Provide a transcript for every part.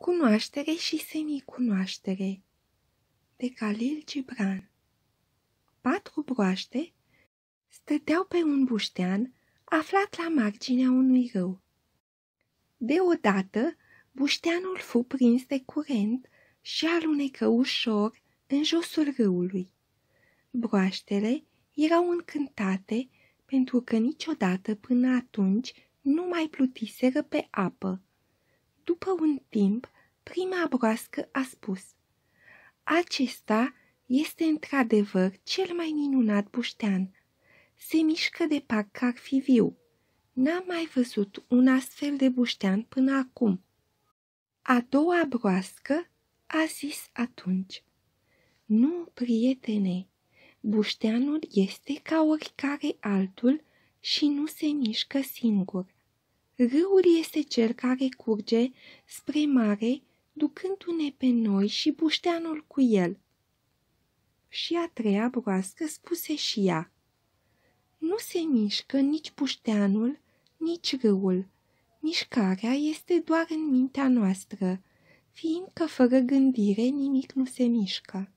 Cunoaștere și semicunoaștere de Calil Gibran Patru broaște stăteau pe un buștean aflat la marginea unui râu. Deodată, bușteanul fu prins de curent și alunecă ușor în josul râului. Broaștele erau încântate pentru că niciodată până atunci nu mai plutiseră pe apă după un timp, prima broască a spus Acesta este într-adevăr cel mai minunat buștean. Se mișcă de parcă ar fi viu. N-am mai văzut un astfel de buștean până acum. A doua broască a zis atunci Nu, prietene, bușteanul este ca oricare altul și nu se mișcă singur. Râul este cel care curge spre mare, ducându-ne pe noi și bușteanul cu el. Și a treia broască spuse și ea, Nu se mișcă nici bușteanul, nici râul. Mișcarea este doar în mintea noastră, fiindcă fără gândire nimic nu se mișcă.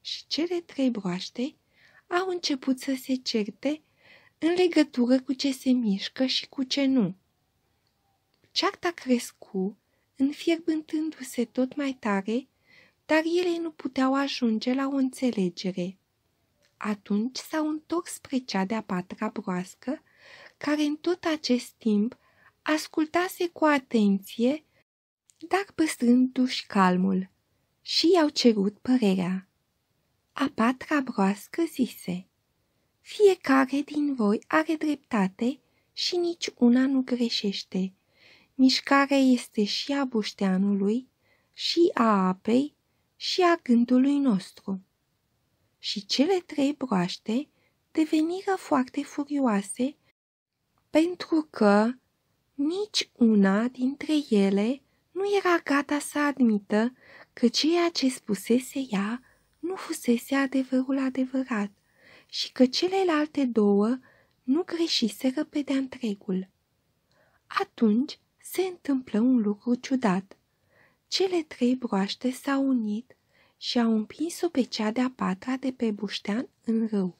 Și cele trei broaște au început să se certe în legătură cu ce se mișcă și cu ce nu. Cearta crescu, înfierbântându-se tot mai tare, dar ele nu puteau ajunge la o înțelegere. Atunci s-au întors spre cea de-a patra broască, care în tot acest timp ascultase cu atenție, dar păstrându-și calmul, și i-au cerut părerea. A patra broască zise – fiecare din voi are dreptate și nici una nu greșește. Mișcarea este și a bușteanului, și a apei, și a gândului nostru. Și cele trei broaște deveniră foarte furioase pentru că nici una dintre ele nu era gata să admită că ceea ce spusese ea nu fusese adevărul adevărat și că celelalte două nu greșiseră pe de întregul. Atunci se întâmplă un lucru ciudat. Cele trei broaște s-au unit și au împins-o pe cea de-a patra de pe Buștean în râu.